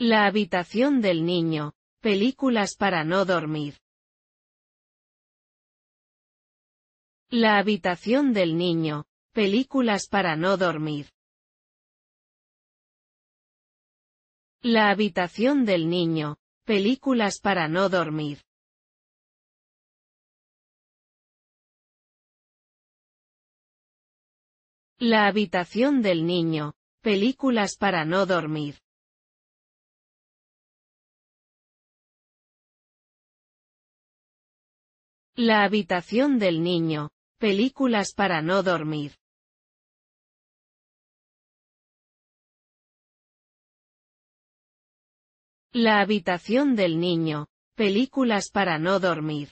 La habitación del niño. Películas para no dormir. La habitación del niño. Películas para no dormir. La habitación del niño. Películas para no dormir. La habitación del niño. Películas para no dormir. La habitación del niño. Películas para no dormir. La habitación del niño. Películas para no dormir.